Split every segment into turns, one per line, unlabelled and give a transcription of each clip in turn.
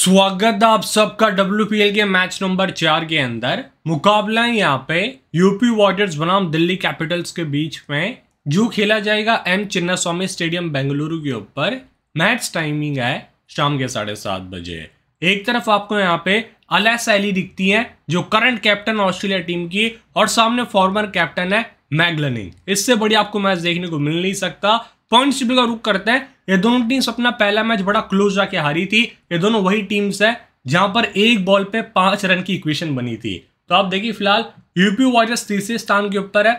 स्वागत है आप सबका डब्ल्यू के मैच नंबर चार के अंदर मुकाबला है यहाँ पे यूपी वॉरियर्स बनाम दिल्ली कैपिटल्स के बीच में जो खेला जाएगा एम चिन्नास्वामी स्टेडियम बेंगलुरु के ऊपर मैच टाइमिंग है शाम के साढ़े सात बजे एक तरफ आपको यहाँ पे अलैस एली दिखती है जो करंट कैप्टन ऑस्ट्रेलिया टीम की और सामने फॉर्मर कैप्टन है मैगलनिंग इससे बड़ी आपको मैच देखने को मिल नहीं सकता पॉइंट टेबल का रुख करते हैं ये दोनों टीम्स अपना पहला मैच बड़ा क्लोज जाके हारी थी ये दोनों वही टीम्स है जहां पर एक बॉल पे पांच रन की इक्वेशन बनी थी तो आप देखिए फिलहाल यूपी वॉरियर्स तीसरे स्थान के ऊपर है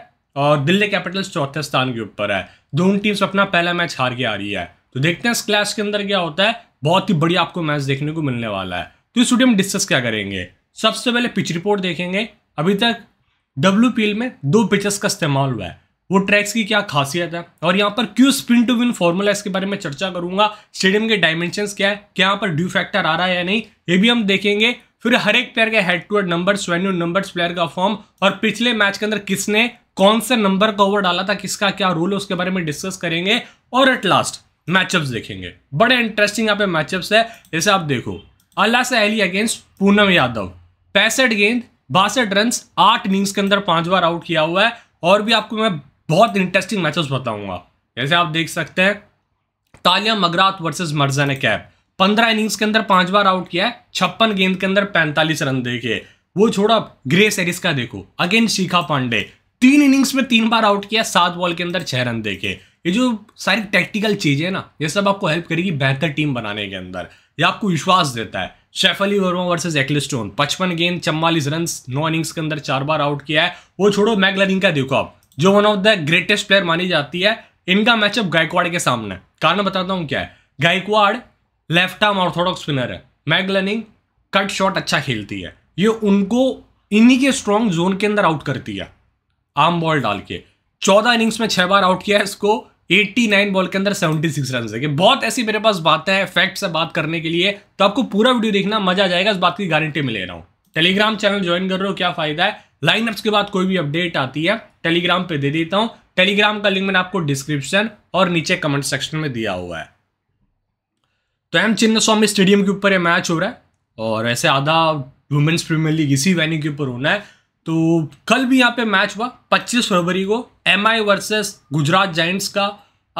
और दिल्ली कैपिटल्स चौथे स्थान के ऊपर है दोनों टीम्स अपना पहला मैच हार के आ रही है तो देखते हैं इस क्लास के अंदर क्या होता है बहुत ही बढ़िया आपको मैच देखने को मिलने वाला है तो इस वीडियो में डिस्कस क्या करेंगे सबसे पहले पिच रिपोर्ट देखेंगे अभी तक डब्ल्यू में दो पिचेस का इस्तेमाल हुआ है वो ट्रैक्स की क्या खासियत है और यहाँ पर क्यों स्पिन टू विन फॉर्मूला इसके बारे में चर्चा करूंगा स्टेडियम के डायमेंशन क्या है क्या यहाँ पर ड्यू फैक्टर आ रहा है या नहीं ये भी हम देखेंगे फिर हर एक प्लेयर के head to head number venue number player का फॉर्म और पिछले मैच के अंदर किसने कौन से नंबर का ओवर डाला था किसका क्या रोल है उसके बारे में डिस्कस करेंगे और एट लास्ट मैचअप्स देखेंगे बड़े इंटरेस्टिंग यहाँ पे मैचअप्स है जैसे आप देखो अल्लाह से अहली अगेंस्ट पूनम यादव पैंसठ गेंद बासठ रन आठ इनिंग्स के अंदर पांच बार आउट किया हुआ है और भी आपको मैं बहुत इंटरेस्टिंग मैचेस बताऊंगा जैसे आप देख सकते हैं Tahlia McGrath versus Marizanne Kapp पंद्रह इनिंग्स के अंदर पांच बार आउट किया है छप्पन गेंद के अंदर पैंतालीस रन देखे वो छोड़ा ग्रे सेरिस का देखो अगेन शिखा पांडे तीन इनिंग्स में तीन बार आउट किया सात बॉल के अंदर छह रन देखे ये जो सारी टेक्टिकल चीजें है ना ये सब आपको हेल्प करेगी बेहतर टीम बनाने के अंदर ये आपको विश्वास देता है Shafali Verma versus Ecclestone पचपन गेंद चम्बालीस रन नौ इनिंग्स के अंदर चार बार आउट किया है वो छोड़ो मैगलरिंग का देखो आप जो one of the greatest player मानी जाती है इनका मैचअप गायकवाड़ के सामने कारण बताता हूँ क्या है Gaikwad left arm orthodox spinner है मैगलनिंग कट शॉट अच्छा खेलती है ये उनको इन्हीं के स्ट्रॉन्ग जोन के अंदर आउट करती है आम बॉल डाल के चौदह इनिंग्स में छह बार आउट किया है इसको 89 बॉल के अंदर 76 सिक्स रन है बहुत ऐसी मेरे पास बातें हैं फैक्ट से बात करने के लिए तो आपको पूरा वीडियो देखना मजा आ जाएगा इस बात की गारंटी में ले रहा हूँ टेलीग्राम चैनल ज्वाइन कर रहे हो क्या फायदा है लाइनअप्स के बाद कोई भी अपडेट आती है टेलीग्राम पे दे देता हूँ टेलीग्राम का लिंक मैंने आपको डिस्क्रिप्शन और नीचे कमेंट सेक्शन में दिया हुआ है तो एम चिन्ना स्वामी स्टेडियम के ऊपर ये मैच हो रहा है और ऐसे आधा वुमेन्स प्रीमियर लीग इसी वेन्यू के ऊपर होना है तो कल भी यहाँ पे मैच हुआ 25 फरवरी को M I versus Gujarat giants का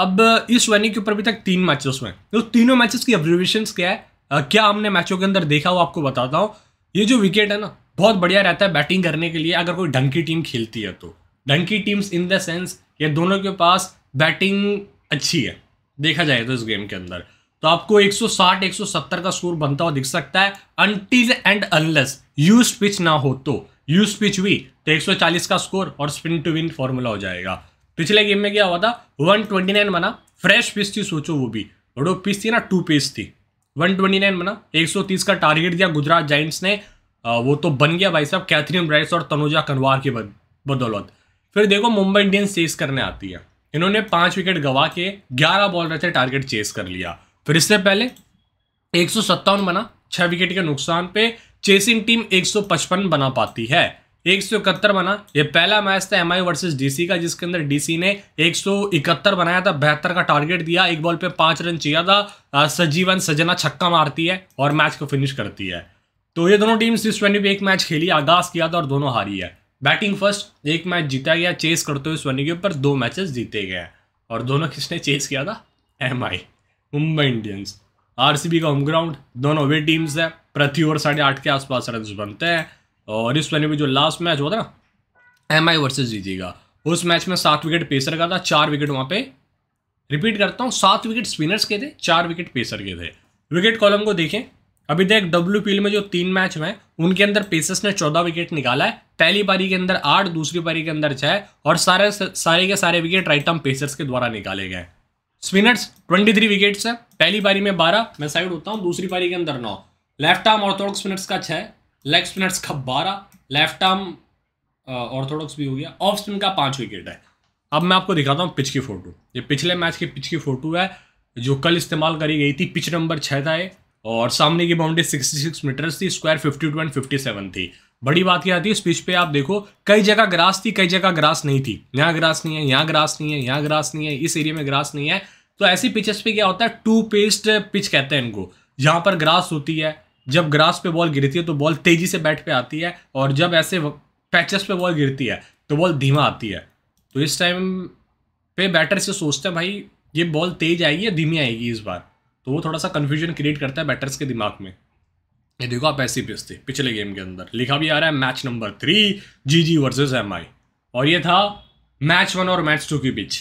अब इस वेन्यू के ऊपर अभी तक तीन मैचेस हुए तो तीनों मैचेस की ऑब्जर्वेशन क्या है आ, क्या हमने मैचों के अंदर देखा वो आपको बताता हूँ ये जो विकेट है ना बहुत बढ़िया रहता है बैटिंग करने के लिए अगर कोई ढंग की टीम खेलती है तो ढंग की टीम्स इन द सेंस ये दोनों के पास बैटिंग अच्छी है देखा जाए तो इस गेम के अंदर तो आपको 160 170 का स्कोर बनता हुआ दिख सकता है until and unless use pitch ना हो तो यूज पिच हुई तो 140 का स्कोर और स्पिन टू विन फॉर्मूला हो जाएगा पिछले गेम में क्या हुआ था 129 बना फ्रेश पिच थी सोचो वो भी और वो पिच थी ना टू पिच थी 129 बना 130 का टारगेट दिया गुजरात जाइंट्स ने आ, वो तो बन गया भाई साहब कैथरीन ब्राइट्स और तनुजा कनवार की बदौलत फिर देखो मुंबई इंडियंस चेस करने आती है इन्होंने पांच विकेट गवा के ग्यारह बॉलर से टारगेट चेस कर लिया फिर इससे पहले एक बना छह विकेट के नुकसान पे चेसिंग टीम 155 बना पाती है एक बना ये पहला मैच था एमआई वर्सेस डीसी का जिसके अंदर डीसी ने 171 बनाया था बेहतर का टारगेट दिया एक बॉल पे पांच रन चाहिए था सजीवन सजना छक्का मारती है और मैच को फिनिश करती है तो ये दोनों टीम्स इस ट्वेंटी पे एक मैच खेली आगाज किया था और दोनों हारी है बैटिंग फर्स्ट एक मैच जीता गया चेस करते हुए सोनी के ऊपर दो मैचेस जीते गए और दोनों किसने चेस किया था M I Mumbai Indians R C B का होम ग्राउंड दोनों वे टीम्स है प्रति ओवर साढ़े आठ के आसपास रन बनते हैं और इस वन में जो लास्ट मैच हुआ था ना एम आई वर्सेज जीतेगा उस मैच में सात विकेट पेसर का था चार विकेट वहाँ पे रिपीट करता हूँ सात विकेट स्पिनर्स के थे चार विकेट पेसर के थे विकेट कॉलम को देखें अभी देख डब्ल्यू में जो तीन मैच हुए उनके अंदर पेसर्स ने चौदह विकेट निकाला है पहली पारी के अंदर आठ दूसरी पारी के अंदर छह और सारे सारे के सारे विकेट राइट आर्म पेसर्स के द्वारा निकाले गए स्पिनर्स ट्वेंटी थ्री विकेट्स है पहली पारी में बारह मैं साइड होता हूँ दूसरी पारी के अंदर नौ लेफ्ट आर्म ऑर्थोडॉक्स स्पिनर्स का छः लेग स्पिनर्स का बारह लेफ्ट आर्म ऑर्थोडॉक्स भी हो गया ऑफ स्पिन का पाँच विकेट है अब मैं आपको दिखाता हूँ पिच की फोटो ये पिछले मैच की पिच की फोटो है जो कल इस्तेमाल करी गई थी पिच नंबर छः था ये और सामने की बाउंड्री 66 मीटर्स थी स्क्वायर 52 एंड 57 थी बड़ी बात क्या आती है इस पिच पे आप देखो कई जगह ग्रास थी कई जगह ग्रास नहीं थी यहाँ ग्रास नहीं है यहाँ ग्रास नहीं है यहाँ ग्रास नहीं है इस एरिया में ग्रास नहीं है तो ऐसी पिचेस पे क्या होता है टू पेस्ट पिच कहते हैं इनको जहाँ पर ग्रास होती है जब ग्रास पे बॉल गिरती है तो बॉल तेजी से बैट पे आती है और जब ऐसे पैचेस पे बॉल गिरती है तो बॉल धीमा आती है तो इस टाइम पे बैटर से सोचते हैं भाई ये बॉल तेज आएगी या धीमी आएगी इस बार तो वो थोड़ा सा कन्फ्यूजन क्रिएट करता है बैटर्स के दिमाग में ये देखो आप ऐसे ही थी पिछले गेम के अंदर लिखा भी आ रहा है match number three G G versus M I और ये था मैच वन और मैच टू की pitch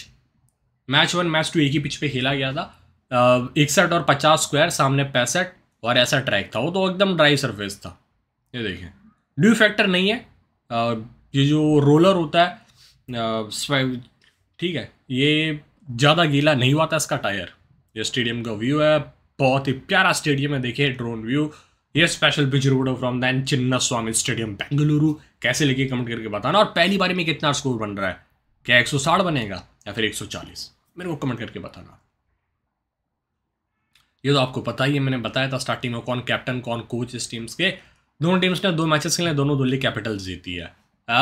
match one match two एक ही पिच पे खेला गया था इकसठ और पचास स्क्वायर सामने पैंसठ और ऐसा ट्रैक था वो तो एकदम ड्राई सरफेस था ये देखें ड्यू फैक्टर नहीं है आ, ये जो रोलर होता है ठीक है ये ज़्यादा गीला नहीं हुआ था इसका टायर ये स्टेडियम का व्यू है बहुत ही प्यारा स्टेडियम है देखिए ड्रोन व्यू ये special pitch road from then Chinnaswamy stadium Bengaluru कैसे लगे कमेंट करके बताना और पहली बारी में कितना स्कोर बन रहा है क्या एक बनेगा या फिर एक मेरे को कमेंट करके बताना ये तो आपको पता ही है मैंने बताया था स्टार्टिंग में कौन कैप्टन कौन कोच इस टीम्स के दोनों टीम्स ने दो मैचेस खेले दोनों दिल्ली कैपिटल्स जीती है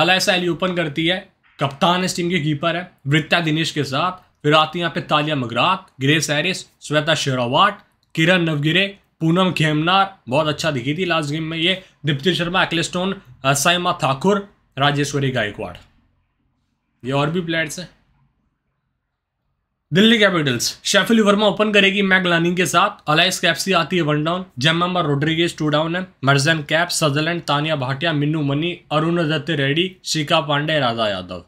एल एस एल ओपन करती है कप्तान इस टीम के कीपर है वृत्या दिनेश के साथ फिर आती है यहाँ पे Tahlia McGrath Grace Harris Shweta Sehrawat Kiran Navgire Poonam Khemnar बहुत अच्छा दिखी थी लास्ट गेम में ये दीप्ति शर्मा एक्लेस्टोन साइमा ठाकुर राजेश्वरी गायकवाड़ ये और भी प्लेयर्स हैं दिल्ली कैपिटल्स शेफिल वर्मा ओपन करेगी मैक मैगलानी के साथ अलाइस कैप्सी आती है one down Jemimah Rodrigues two down है Marizanne Kapp Sutherland Taniya Bhatia Minnu Mani Arundhati Reddy Shikha Pandey राजा यादव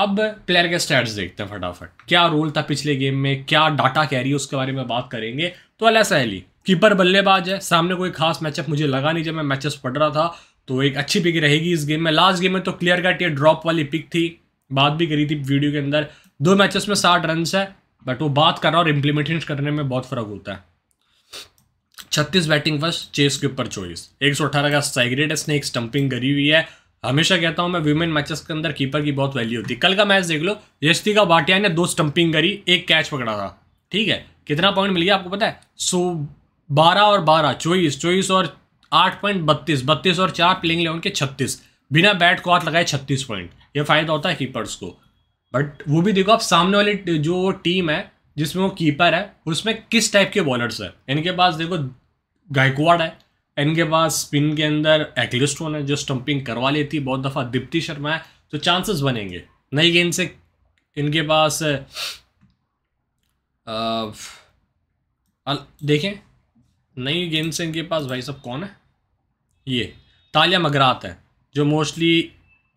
अब प्लेयर के स्टैट्स देखते हैं फटाफट क्या रोल था पिछले गेम में क्या डाटा कैरी है उसके बारे में बात करेंगे तो अल सहली कीपर बल्लेबाज है सामने कोई खास मैचअप मुझे लगा नहीं जब मैं मैचेस पढ़ रहा था तो एक अच्छी पिक रहेगी इस गेम में लास्ट गेम में तो क्लियर कट ये ड्रॉप वाली पिक थी बात भी करी थी वीडियो के अंदर दो मैचेस में साठ रन है बट वो बात करना और इम्प्लीमेंटेशन करने में बहुत फर्क होता है छत्तीस बैटिंग फर्स्ट चेस के ऊपर चोइस एक सौ अठारह का स्ट्राइक रेट है स्नेक स्टंपिंग करी हुई है हमेशा कहता हूं मैं वीमेन मैचेस के अंदर कीपर की बहुत वैल्यू होती है कल का मैच देख लो यशतिका भाटिया ने दो स्टंपिंग करी एक कैच पकड़ा था ठीक है कितना पॉइंट मिल गया आपको पता है सो बारह और बारह चौबीस चौबीस और आठ पॉइंट बत्तीस बत्तीस और चार प्लेइंग इलेवन के छत्तीस बिना बैट को हाथ लगाए छत्तीस पॉइंट ये फ़ायदा होता है कीपर्स को बट वो भी देखो आप सामने वाली जो टीम है जिसमें वो कीपर है उसमें किस टाइप के बॉलर्स है इनके पास देखो गायकवाड़ है इनके पास स्पिन के अंदर एक्लिस्ट होने जो स्टंपिंग करवा लेती है बहुत दफ़ा दीप्ति शर्मा है तो चांसेस बनेंगे नई गेंद से इनके पास देखें नई गेंद से इनके पास भाई साहब कौन है ये तालिया मगरात है जो मोस्टली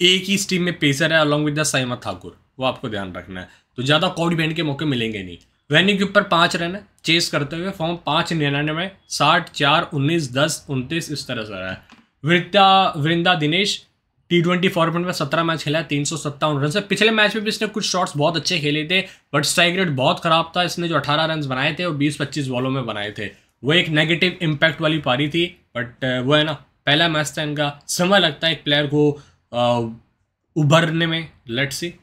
एक ही टीम में पेसर है along with the Saima Thakur वो आपको ध्यान रखना है तो ज़्यादा कॉड बैंड के मौके मिलेंगे नहीं वेन्यू के ऊपर पाँच रन है चेस करते हुए फॉर्म पाँच निन्यानवे साठ चार उन्नीस दस उनतीस इस तरह से रहा है वृत्ता Vrinda Dinesh T twenty format में सत्रह मैच खेला है तीन सौ सत्तावन रन से पिछले मैच में भी इसने कुछ शॉट्स बहुत अच्छे खेले थे बट स्ट्राइक रेट बहुत खराब था इसने जो अठारह रन बनाए थे वो बीस पच्चीस बॉलों में बनाए थे वो एक नेगेटिव इम्पैक्ट वाली पारी थी बट वो है ना पहला मैच था इनका समय लगता है एक प्लेयर को उभरने में लेट्स सी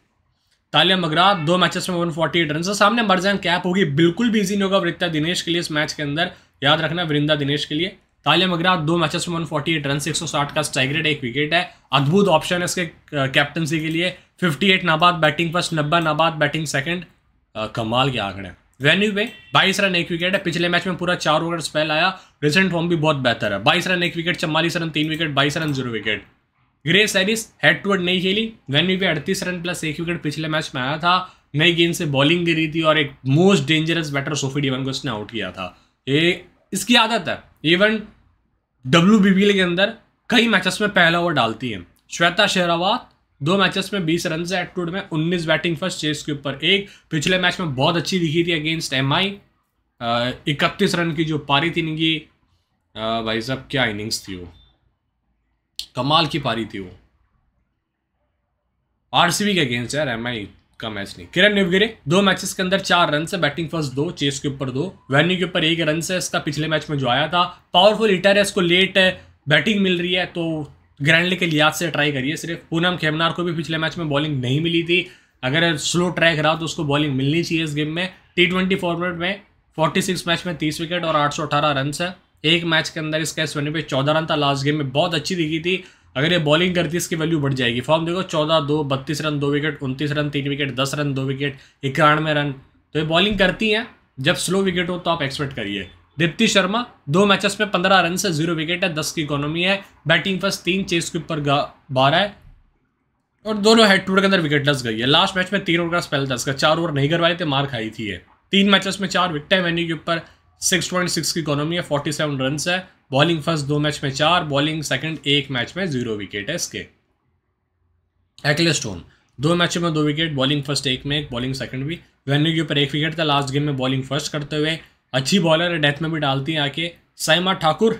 तालिया मगरा दो मैचेस में 148 रन से सामने मरजान कैप होगी बिल्कुल भी इजी नहीं होगा वृत्ता दिनेश के लिए इस मैच के अंदर याद रखना वृंदा दिनेश के लिए तालिया मगरा दो मैचेस में 148 रन 160 का स्ट्राइक रेट एक विकेट है अद्भुत ऑप्शन है इसके कैप्टनसी के लिए 58 नाबाद बैटिंग फर्स्ट नब्बे नाबाद बैटिंग सेकंड कमाल के आंकड़े वेन्यू पे बाईस रन एक विकेट है पिछले मैच में पूरा चार ओवर स्पेल आया रिसेंट फॉर्म भी बहुत बेहतर है बाईस रन एक विकेट चम्बालीस रन तीन विकेट बाईस run zero wicket Grace Harris head to head नहीं खेली वेन वी पे अड़तीस रन प्लस एक विकेट पिछले मैच में आया था नई गेंद से बॉलिंग दे रही थी और एक most dangerous batter Sophie Devine को उसने आउट किया था ये इसकी आदत है इवन डब्ल्यू के अंदर कई मैचेस में पहला ओवर डालती हैं श्वेता शेरावत दो मैचेस में बीस रन से एट में उन्नीस बैटिंग फर्स्ट चेस के ऊपर एक पिछले मैच में बहुत अच्छी दिखी थी अगेंस्ट एम आई इकतीस रन की जो पारी थी इनकी भाई साहब क्या इनिंग्स थी वो कमाल की पारी थी वो आरसीबी के अगेंस्ट यार एम का मैच नहीं किरण निवगिरे दो मैचेस के अंदर चार रन से बैटिंग फर्स्ट दो चेस के ऊपर दो वेन्यू के ऊपर एक रन से इसका पिछले मैच में जो आया था पावरफुल हिटर है इसको लेट है बैटिंग मिल रही है तो ग्रैंडली के लिहाज से ट्राई करिए सिर्फ पूनम खेमनार को भी पिछले मैच में बॉलिंग नहीं मिली थी अगर स्लो ट्रैक रहा तो उसको बॉलिंग मिलनी चाहिए इस गेम में टी ट्वेंटी फॉर्मेट में फोर्टी मैच में तीस विकेट और 818 रन है एक मैच के अंदर इसका ट्वेंटी पे चौदह रन था लास्ट गेम में बहुत अच्छी दिखी थी अगर ये बॉलिंग करती इसकी वैल्यू बढ़ जाएगी फॉर्म देखो चौदह दो बत्तीस रन दो विकेट उनतीस रन तीन विकेट दस रन दो विकेट इक्यानवे रन तो ये बॉलिंग करती हैं जब स्लो विकेट हो तो आप एक्सपेक्ट करिए दीप्ति शर्मा दो मैचेस में पंद्रह रन से जीरो विकेट है दस की इकोनॉमी है बैटिंग फर्स्ट तीन चेस के ऊपर बारह है और दोनों हेड टू के अंदर विकेट लस गई है लास्ट मैच में तीन ओवर का स्पेल था इसका चार ओवर नहीं करवाए थे मार खाई थी है तीन मैचेस में चार विकटें वेन्यू के ऊपर सिक्स पॉइंट सिक्स की इकोनॉमी है फोर्टी सेवन रन है बॉलिंग फर्स्ट दो मैच में चार बॉलिंग सेकंड एक मैच में जीरो विकेट है इसके एक्ले स्टोन दो मैचों में दो विकेट बॉलिंग फर्स्ट एक में एक बॉलिंग सेकंड भी वेन्यू के ऊपर एक विकेट था लास्ट गेम में बॉलिंग फर्स्ट करते हुए अच्छी बॉलर है डेथ में भी डालती हैं आके साइमा ठाकुर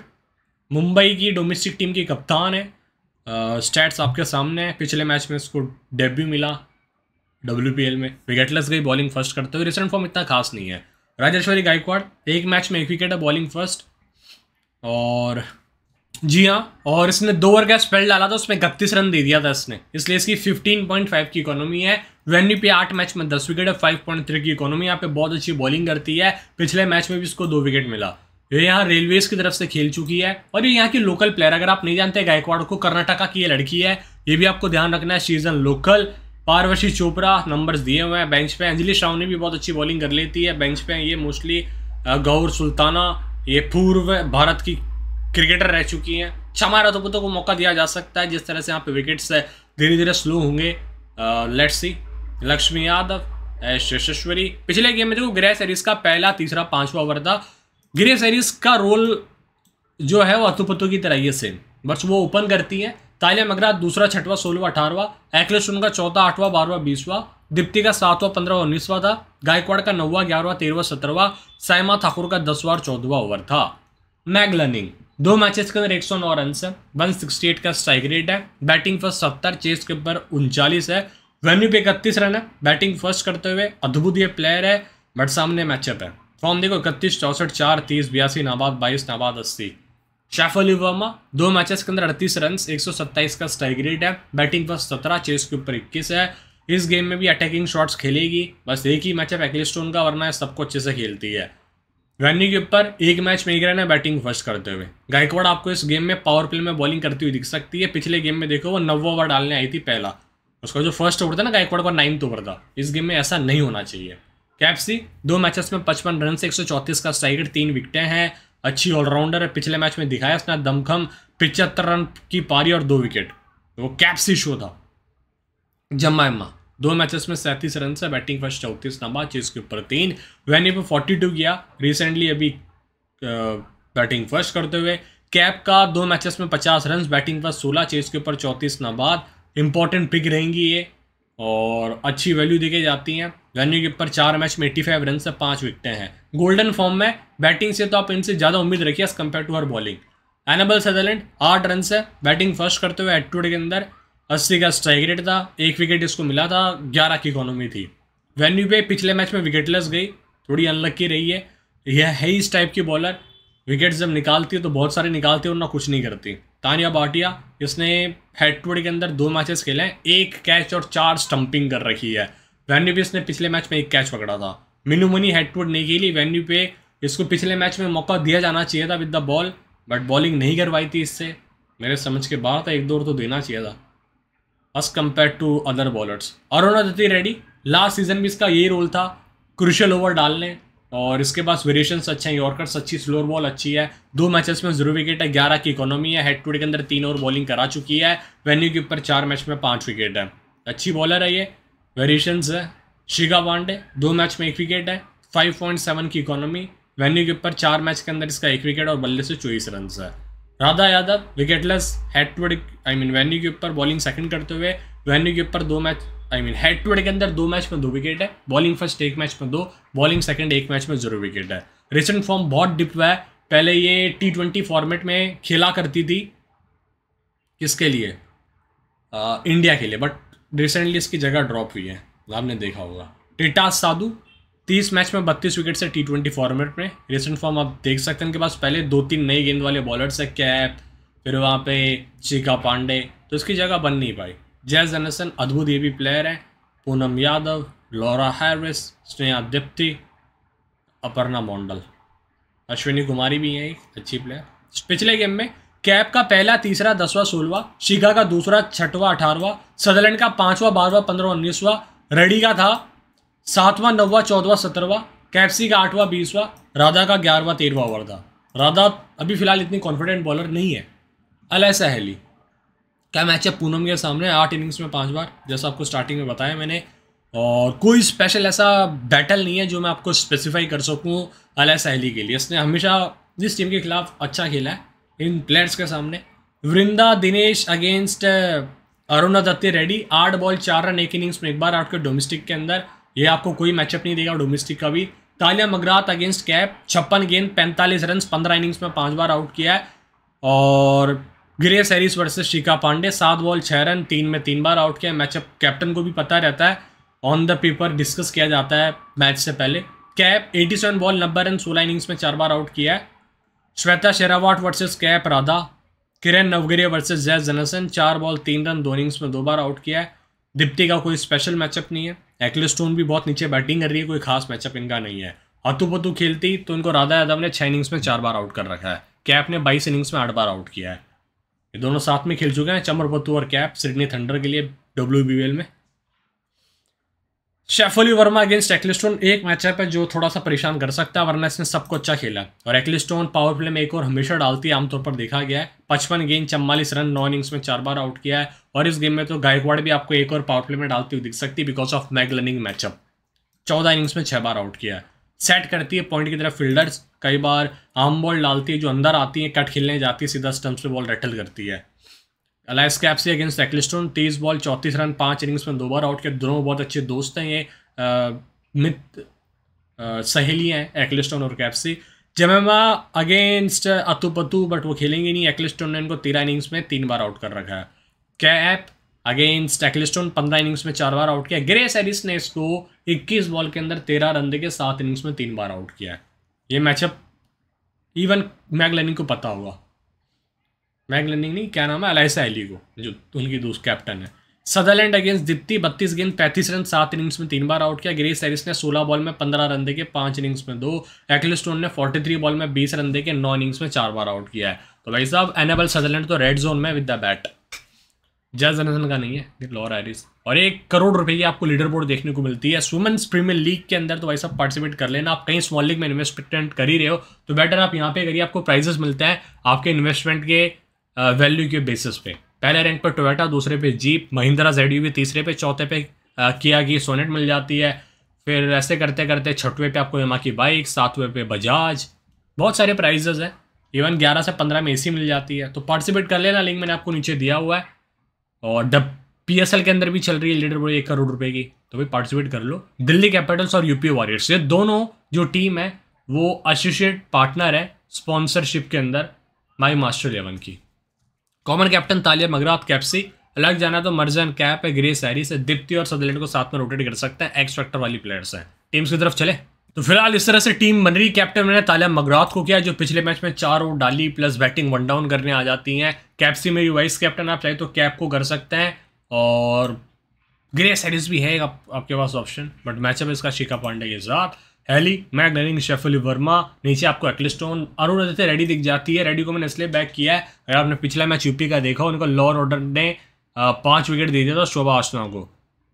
मुंबई की डोमेस्टिक टीम की कप्तान है स्टैट्स आपके सामने है पिछले मैच में इसको डेब्यू मिला डब्ल्यू में विकेटलेस गई बॉलिंग फर्स्ट करते हुए रिसेंट फॉर्म इतना खास नहीं है राजेश्वरी गायकवाड़ एक मैच में एक विकेट है बॉलिंग फर्स्ट और जी हाँ और इसने दो ओवर का स्पेल डाला था उसमें इकतीस रन दे दिया था इसने इसलिए इसकी फिफ्टीन पॉइंट फाइव की इकोनॉमी है वेन्यू पे आठ मैच में दस विकेट है फाइव पॉइंट थ्री की इकोनॉमी यहाँ पे बहुत अच्छी बॉलिंग करती है पिछले मैच में भी इसको दो विकेट मिला ये यहाँ रेलवेज की तरफ से खेल चुकी है और ये यहाँ की लोकल प्लेयर अगर आप नहीं जानते गायकवाड़ को कर्नाटका की ये लड़की है ये भी आपको ध्यान रखना है she is an local Parshavi Chopra numbers दिए हुए हैं बेंच पे अंजलि ने भी बहुत अच्छी बॉलिंग कर लेती है बेंच पे ये मोस्टली गौर सुल्ताना ये पूर्व भारत की क्रिकेटर रह चुकी हैं क्षमा रथोपुतों को मौका दिया जा सकता है जिस तरह से यहाँ पे विकेट्स धीरे धीरे स्लो होंगे लेट्स सी लक्ष्मी यादव शेषेश्वरी पिछले गेम में देखो ग्रह सीरीज का पहला तीसरा पांचवा ओवर था ग्रह सीरीज का रोल जो है वो अथुपतों की तरह ही सेम बस वो ओपन करती हैं तालिया मगरा दूसरा छठवा सोलवा अठारवा एक्लेश उनका चौथा आठवां बारवा बीसवा दीप्ति का सातवां पंद्रहवा उन्नीसवा था गायकवाड़ का नौवा ग्यारहवा तेरहवा सत्रहवा साइमा ठाकुर का दसवा और चौदहवा ओवर था मैग लर्निंग दो मैचेस के अंदर एक सौ नौ रन है वन सिक्सटी एट का स्ट्राइक रेट है बैटिंग फर्स्ट सत्तर चेस के ऊपर उनचालीस है वेन्यू पे इकतीस रन है बैटिंग फर्स्ट करते हुए अद्भुत ये प्लेयर है बट सामने मैचअप है फॉर्म देखो इकतीस चौसठ चार तीस बयासी नाबाद बाईस नाबाद अस्सी शैफली वर्मा दो मैचेस के अंदर अड़तीस रन एक का स्ट्राइक रेट है बैटिंग पर सत्रह चेस के ऊपर इक्कीस है इस गेम में भी अटैकिंग शॉट्स खेलेगी बस एक ही मैचअप एक्लिस्टोन का वरना है सबको अच्छे से खेलती है वैन्यू के ऊपर एक मैच में एक रन बैटिंग फर्स्ट करते हुए गायकवाड़ आपको इस गेम में पावर प्ले में बॉलिंग करती हुई दिख सकती है पिछले गेम में देखो वो नव ओवर डालने आई थी पहला उसका जो फर्स्ट ओवर था ना गायकवाड़ का नाइन्थ ओवर था इस गेम में ऐसा नहीं होना चाहिए कैप्सी दो मैचेस में पचपन रन से एक का स्ट्राइक तीन विकटें हैं अच्छी ऑलराउंडर है पिछले मैच में दिखाया उसने दमखम पिचहत्तर रन की पारी और दो विकेट वो कैप्स शो था जम्मा एम्मा दो मैचेस में सैंतीस रन से बैटिंग फर्स्ट चौंतीस नंबर चीज के ऊपर तीन वैनी पर फोर्टी टू गया रिसेंटली अभी बैटिंग फर्स्ट करते हुए कैप का दो मैचेस में पचास रन बैटिंग फर्स्ट सोलह चीज के ऊपर चौंतीस नंबर इंपॉर्टेंट पिक रहेंगी ये और अच्छी वैल्यू दी गई जाती हैं रनिंग के ऊपर चार मैच में एट्टी फाइव रन से पाँच विकटें हैं गोल्डन फॉर्म में बैटिंग से तो आप इनसे ज़्यादा उम्मीद रखिए as compare to her bowling Annabel Sutherland आठ रन से बैटिंग फर्स्ट करते हुए एटीट्यूड के अंदर अस्सी का स्ट्राइक रेट था एक विकेट इसको मिला था ग्यारह की इकोनॉमी थी वेन्यू पे पिछले मैच में विकेटलेस गई थोड़ी अनलक्की रही है यह है इस टाइप की बॉलर विकेट जब निकालती है तो बहुत सारे निकालती है और ना कुछ नहीं करती तानिया बाटिया इसने हेडवर्ड के अंदर दो मैचेस खेले हैं एक कैच और चार स्टंपिंग कर रखी है वेन्यू पे इसने पिछले मैच में एक कैच पकड़ा था मिनू मनी हेडटूड नहीं खेली वेन्यू पे इसको पिछले मैच में मौका दिया जाना चाहिए था with the ball but bowling नहीं करवाई थी इससे मेरे समझ के बाहर था एक दो तो देना चाहिए था as compare to other bowlers Arundhati Reddy last season भी इसका ये रोल था क्रुशल ओवर डालने और इसके पास वेरिएशन अच्छे हैं यॉर्कर्स अच्छी स्लोर बॉल अच्छी है दो मैचेस में जीरो विकेट है ग्यारह की इकोनॉमी है हेड टू के अंदर तीन ओवर बॉलिंग करा चुकी है वेन्यू के ऊपर चार मैच में पाँच विकेट है अच्छी बॉलर है ये वेरिएशंस है शिगा वांडे दो मैच में एक विकेट है फाइव पॉइंट सेवन की इकोनॉमी वेन्यू के ऊपर चार मैच के अंदर इसका एक विकेट और बल्ले से चौबीस रन है Radha Yadav wicketless head to I mean venue के ऊपर बॉलिंग सेकंड करते हुए वेन्यू के ऊपर दो match I mean head to head के अंदर दो मैच में दो विकेट है बॉलिंग फर्स्ट एक मैच में दो बॉलिंग सेकंड एक मैच में जीरो विकेट है रिसेंट फॉर्म बहुत डिप हुआ है पहले ये टी ट्वेंटी फॉर्मेट में खेला करती थी किसके लिए आ, इंडिया के लिए बट रिसेंटली इसकी जगह ड्रॉप हुई है आपने देखा होगा टिटा साधु तीस मैच में बत्तीस विकेट से टी ट्वेंटी फॉर्मेट में रिसेंट फॉर्म आप देख सकते हैं इनके पास पहले दो तीन नई गेंद वाले बॉलर्स है कैप फिर वहाँ पे शिखा पांडे तो इसकी जगह बन नहीं पाई जैज एनसन अद्भुत ये भी प्लेयर हैं पूनम यादव लॉरा हैरिस स्नेहा दिप्ति अपर्णा मोंडल अश्विनी कुमारी भी हैं एक अच्छी प्लेयर पिछले गेम में कैप का पहला तीसरा दसवां सोलवा शिखा का दूसरा छठवां अठारवा सदरलैंड का पांचवा बारहवा पंद्रह उन्नीसवा रेडी का था सातवां नौवा चौदवा सत्रहवा कैप्सी का आठवां बीसवा राधा का ग्यारहवां तेरहवा ओवर था राधा अभी फिलहाल इतनी कॉन्फिडेंट बॉलर नहीं है अलैसा हैली क्या मैच है पूनम के सामने आठ इनिंग्स में पाँच बार जैसा आपको स्टार्टिंग में बताया मैंने और कोई स्पेशल ऐसा बैटल नहीं है जो मैं आपको स्पेसिफाई कर सकूँ अला सहली के लिए इसने हमेशा जिस टीम के खिलाफ अच्छा खेला है इन प्लेयर्स के सामने वृंदा दिनेश अगेंस्ट अरुणा दत्ते रेड्डी आठ बॉल चार रन एक इनिंग्स में एक बार आउट के डोमेस्टिक के अंदर ये आपको कोई मैचअप नहीं देगा डोमेस्टिक का भी तालिया मगरात अगेंस्ट कैप छप्पन गेंद पैंतालीस रन पंद्रह इनिंग्स में पाँच बार आउट किया है और ग्रेस एरिस वर्सेस शिका पांडे सात बॉल छः रन तीन में तीन बार आउट किया मैचअप कैप्टन को भी पता रहता है ऑन द पेपर डिस्कस किया जाता है मैच से पहले कैप 87 बॉल नब्बे रन सोलह इनिंग्स में चार बार आउट किया है Shweta Sehrawat versus Kapp Radha Kiran Navgire versus Jess Jonassen चार बॉल तीन रन दो इनिंग्स में दो बार आउट किया है दिप्ति का कोई स्पेशल मैचअप नहीं है स्टोन भी बहुत नीचे बैटिंग कर रही है कोई खास मैचअप इनका नहीं है अतु पतु खेलती तो इनको राधा यादव ने छः इनिंग्स में चार बार आउट कर रखा है कैप ने बाईस इनिंग्स में आठ बार आउट किया है ये दोनों साथ में खेल चुके हैं पत्तू और कैप सिडनी थंडर के लिए डब्ल्यू में शेफली वर्मा अगेंस्ट एक्लिस्टोन एक मैचअप है जो थोड़ा सा परेशान कर सकता है वरना इसने सबको अच्छा खेला और एक्लिस्टोन पावर प्ले में एक और हमेशा डालती है आमतौर पर देखा गया है पचपन गेंद चम्बालीस रन नौ इनिंग्स में चार बार आउट किया है और इस गेम में तो गायकवाड़ भी आपको एक और पावर प्ले में डालती हुई दिख सकती है because of Meg Lanning matchup चौदह इनिंग्स में छः बार आउट किया है सेट करती है पॉइंट की तरफ फील्डर्स कई बार आम बॉल डालती है जो अंदर आती है कट खेलने जाती है सीधा स्टम्प से बॉल रेटल करती है अलायस कैप्सी अगेंस्ट एक्लिस्टोन तीस बॉल चौंतीस रन पाँच इनिंग्स में दो बार आउट के दोनों बहुत अच्छे दोस्त हैं ये मित सहेलियाँ हैं एक्लिस्टोन और Capsey Jemimah against Atapattu but वो खेलेंगे नहीं एक्लिस्टोन ने इनको तेरह इनिंग्स में तीन बार आउट कर रखा है कैप अगेंस्ट टैकलिस्टोन पंद्रह इनिंग्स में चार बार आउट किया ग्रेस एरिस ने इसको इक्कीस बॉल के अंदर तेरह रन दे के सात इनिंग्स में तीन बार आउट किया है ये मैचअप इवन मैगलैनिंग को पता होगा मैगलैनिंग नहीं क्या नाम है अलाइसा एली को जो उनकी दोस्त कैप्टन है सदरलैंड अगेंस्ट दिप्ती बत्तीस गेंद पैंतीस रन सात इनिंग्स में तीन बार आउट किया ग्रेस एरिस ने सोलह बॉल में पंद्रह रन दे के पांच इनिंग्स में दो एक्लिस्टोन ने फोर्टी थ्री बॉल में बीस रन दे के नौ इनिंग्स में चार बार आउट किया है तो भाई साहब एनेबल सदरलैंड तो रेड जोन में with the bat Jess Jonassen का नहीं है लॉर आयरिस और एक करोड़ रुपए की आपको लीडर बोर्ड देखने को मिलती है वुमेंस प्रीमियर लीग के अंदर तो भाई साहब पार्टिसिपेट कर लेना आप कहीं स्मॉल लीग में इन्वेस्टमेंट कर ही रहे हो तो बेटर आप यहाँ पे करिए आपको प्राइजेस मिलता है आपके इन्वेस्टमेंट के वैल्यू के बेसिस पे पहले रैंक पर टोयटा दूसरे पे जीप महिंद्रा जेड यू तीसरे पे चौथे पे किया की सोनेट मिल जाती है फिर ऐसे करते करते छठवें पे आपको यमा की बाइक सातवें पे बजाज बहुत सारे प्राइजेज हैं इवन ग्यारह से पंद्रह में ए मिल जाती है तो पार्टिसिपेट कर लेना लिंक मैंने आपको नीचे दिया हुआ है और डब पी के अंदर भी चल रही है लीडर बोर्ड एक करोड़ रुपए की तो भाई पार्टिसिपेट कर लो दिल्ली कैपिटल्स और यूपी वॉरियर्स ये दोनों जो टीम है वो एसोसिएट पार्टनर है स्पॉन्सरशिप के अंदर माई मास्टर इलेवन की common captain Tahlia McGrath Capsey अलग जाना तो मर्जन कैप है ग्रेस हैरिस है दिप्ती और सदरलैंड को साथ में रोटेट कर सकते हैं एक्स फैक्टर वाली प्लेयर्स हैं टीम्स की तरफ चले तो फिलहाल इस तरह से टीम बन रही कैप्टन मैंने तालिया मगरात को किया जो पिछले मैच में चार ओवर डाली प्लस बैटिंग वन डाउन करने आ जाती हैं कैप्सी में भी वाइस कैप्टन आप चाहे तो कैप को कर सकते हैं और ग्रे सैडिस भी है आप, आपके पास ऑप्शन बट मैचअप इसका शिखा पांडे के साथ हैली नरिंग शेफली वर्मा नीचे आपको एक्लिस्टोन अरुण आदित्य रेडी दिख जाती है रेडी को मैंने इसलिए बैक किया है अगर आपने पिछला मैच यूपी का देखा उनको लॉर ऑर्डर ने पाँच विकेट दे दिया था शोभा आशना को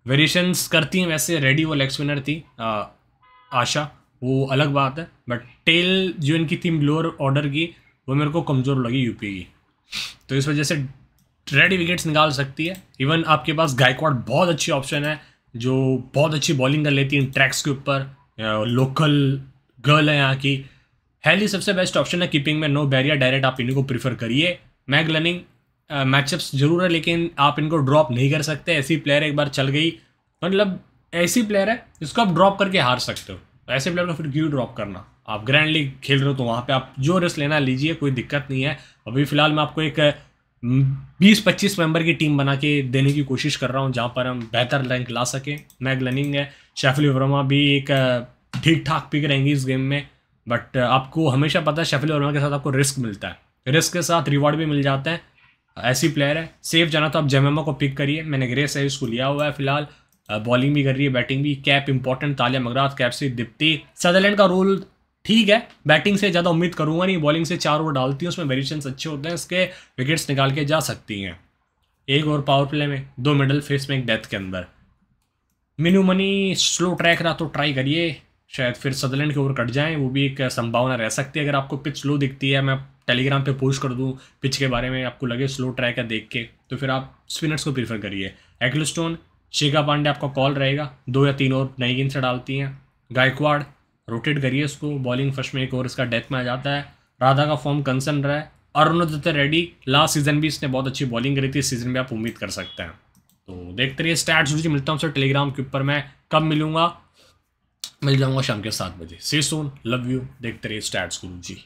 वेरिएशंस करती हैं वैसे रेडी वो लेग स्पिनर थी आशा वो अलग बात है बट टेल जो इनकी थीम लोअर ऑर्डर की वो मेरे को कमज़ोर लगी यूपी की e. तो इस वजह से रेड विकेट्स निकाल सकती है इवन आपके पास गायकवाड बहुत अच्छी ऑप्शन है जो बहुत अच्छी बॉलिंग कर लेती है ट्रैक्स के ऊपर लोकल गर्ल है यहाँ की हेली सबसे बेस्ट ऑप्शन है कीपिंग में नो बैरियर डायरेक्ट आप इन्हीं को प्रीफर करिए मैग लर्निंग मैचअप्स जरूर है लेकिन आप इनको ड्रॉप नहीं कर सकते ऐसी प्लेयर एक बार चल गई मतलब ऐसी प्लेयर है जिसको आप ड्रॉप करके हार सकते हो तो ऐसे प्लेयर को फिर क्यों ड्रॉप करना आप ग्रैंड लीग खेल रहे हो तो वहाँ पे आप जो रिस्क लेना लीजिए कोई दिक्कत नहीं है अभी फिलहाल मैं आपको एक 20-25 मेंबर की टीम बना के देने की कोशिश कर रहा हूँ जहाँ पर हम बेहतर रैंक ला सकें मैग लनिंग है शैफली वर्मा भी एक ठीक ठाक पिक रहेंगी इस गेम में बट आपको हमेशा पता है शैफली वर्मा के साथ आपको रिस्क मिलता है रिस्क के साथ रिवॉर्ड भी मिल जाता है ऐसी प्लेयर है सेफ जाना तो आप जमेमा को पिक करिए मैंने ग्रेस है इसको लिया हुआ है फिलहाल बॉलिंग भी कर रही है बैटिंग भी Kapp important Tahlia McGrath Kapp से दिप्ति सदरलैंड का रोल ठीक है बैटिंग से ज़्यादा उम्मीद करूंगा नहीं बॉलिंग से चार ओवर डालती है उसमें वेरिएशंस अच्छे होते हैं इसके विकेट्स निकाल के जा सकती हैं एक ओवर पावर प्ले में दो मिडल फेस में एक डेथ के अंदर मिनू मनी स्लो ट्रैक रहा तो ट्राई करिए शायद फिर सदरलैंड के ओवर कट जाएँ वो भी एक संभावना रह सकती है अगर आपको पिच स्लो दिखती है मैं टेलीग्राम पे पोस्ट कर दूँ पिच के बारे में आपको लगे स्लो ट्रैक है देख के तो फिर आप स्पिनर्स को प्रीफर करिए एग्लस्टोन शेखा पांडे आपका कॉल रहेगा दो या तीन और नई गेंद से डालती हैं गायकवाड़ रोटेट करिए उसको बॉलिंग फर्स्ट में एक ओवर इसका डेथ में आ जाता है राधा का फॉर्म कंसर्न रहा है Arundhati Reddy last season भी इसने बहुत अच्छी बॉलिंग करी थी इस सीजन में आप उम्मीद कर सकते हैं तो देखते रहिए स्टैट्स मुझे मिलता हूँ सर टेलीग्राम के ऊपर मैं कब मिलूंगा मिल जाऊंगा शाम के सात बजे से सोन लव यू देखते रहिए स्टैट्स गुरु जी